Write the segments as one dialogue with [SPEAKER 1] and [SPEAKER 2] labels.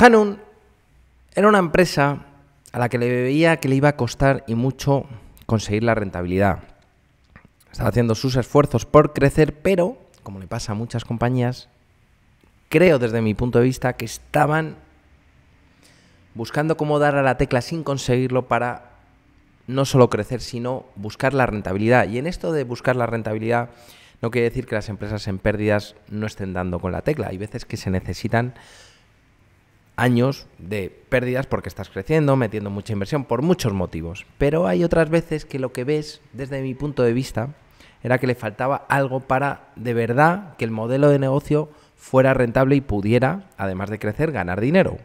[SPEAKER 1] Hanun era una empresa a la que le veía que le iba a costar y mucho conseguir la rentabilidad. Estaba haciendo sus esfuerzos por crecer, pero, como le pasa a muchas compañías, creo desde mi punto de vista que estaban buscando cómo dar a la tecla sin conseguirlo para no solo crecer, sino buscar la rentabilidad. Y en esto de buscar la rentabilidad no quiere decir que las empresas en pérdidas no estén dando con la tecla. Hay veces que se necesitan años de pérdidas porque estás creciendo, metiendo mucha inversión, por muchos motivos. Pero hay otras veces que lo que ves, desde mi punto de vista, era que le faltaba algo para, de verdad, que el modelo de negocio fuera rentable y pudiera, además de crecer, ganar dinero.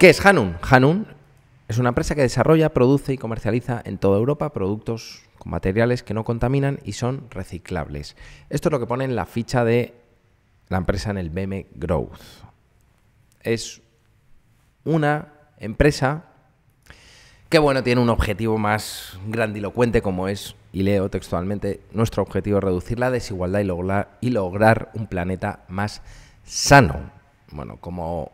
[SPEAKER 1] ¿Qué es Hanun? Hanun es una empresa que desarrolla, produce y comercializa en toda Europa productos con materiales que no contaminan y son reciclables. Esto es lo que pone en la ficha de la empresa en el meme Growth es una empresa que, bueno, tiene un objetivo más grandilocuente como es, y leo textualmente, nuestro objetivo es reducir la desigualdad y lograr, un planeta más sano. Bueno, como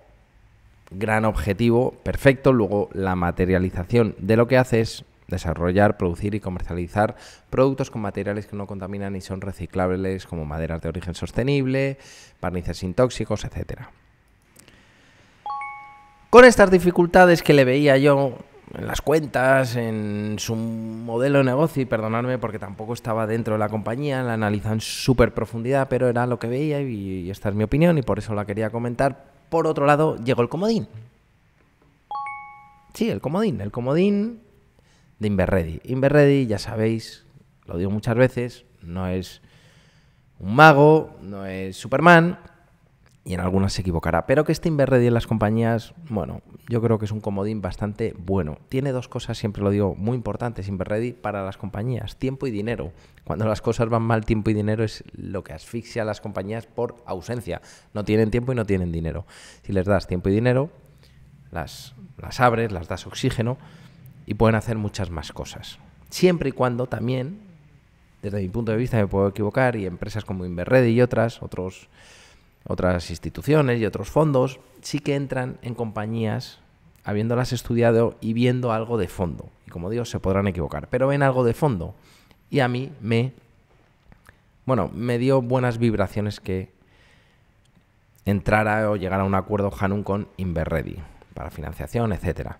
[SPEAKER 1] gran objetivo, perfecto. Luego la materialización de lo que hace es desarrollar, producir y comercializar productos con materiales que no contaminan y son reciclables, como maderas de origen sostenible, parnices sin tóxicos, etcétera. Con estas dificultades que le veía yo en las cuentas, en su modelo de negocio, y perdonadme porque tampoco estaba dentro de la compañía, la analizan en súper profundidad, pero era lo que veía y, esta es mi opinión y por eso la quería comentar. Por otro lado, llegó el comodín. Sí, el comodín, el comodín de Inverready. Inverready, ya sabéis, lo digo muchas veces, no es un mago, no es Superman, y en algunas se equivocará. Pero que este Inverready en las compañías, bueno, yo creo que es un comodín bastante bueno. Tiene dos cosas, siempre lo digo, muy importantes Inverready para las compañías, tiempo y dinero. Cuando las cosas van mal, tiempo y dinero es lo que asfixia a las compañías por ausencia. No tienen tiempo y no tienen dinero. Si les das tiempo y dinero, las, las abres, las das oxígeno y pueden hacer muchas más cosas. Siempre y cuando también, desde mi punto de vista me puedo equivocar, y empresas como Inverready y otras, otros otras instituciones y otros fondos, sí que entran en compañías habiéndolas estudiado y viendo algo de fondo. Y como digo, se podrán equivocar, pero ven algo de fondo. Y a mí me... Bueno, me dio buenas vibraciones que entrara o llegara a un acuerdo Hanun con Inverredi para financiación, etcétera.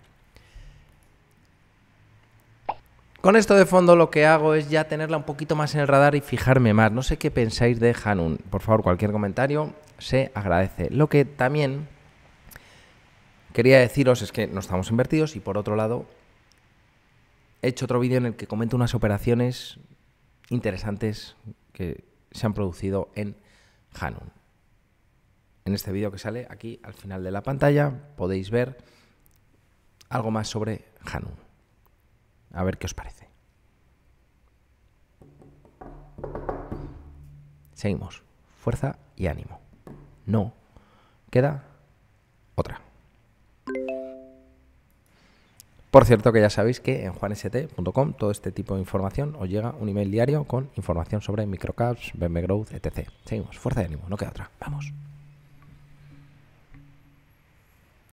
[SPEAKER 1] Con esto de fondo lo que hago es ya tenerla un poquito más en el radar y fijarme más. No sé qué pensáis de Hanun. Por favor, cualquier comentario se agradece. Lo que también quería deciros es que no estamos invertidos y por otro lado he hecho otro vídeo en el que comento unas operaciones interesantes que se han producido en Hanun. En este vídeo que sale aquí al final de la pantalla podéis ver algo más sobre Hanun. A ver qué os parece. Seguimos. Fuerza y ánimo. No. Queda otra. Por cierto que ya sabéis que en juanst.com todo este tipo de información os llega un email diario con información sobre microcaps, BM Growth, etc. Seguimos, fuerza y ánimo, no queda otra. Vamos.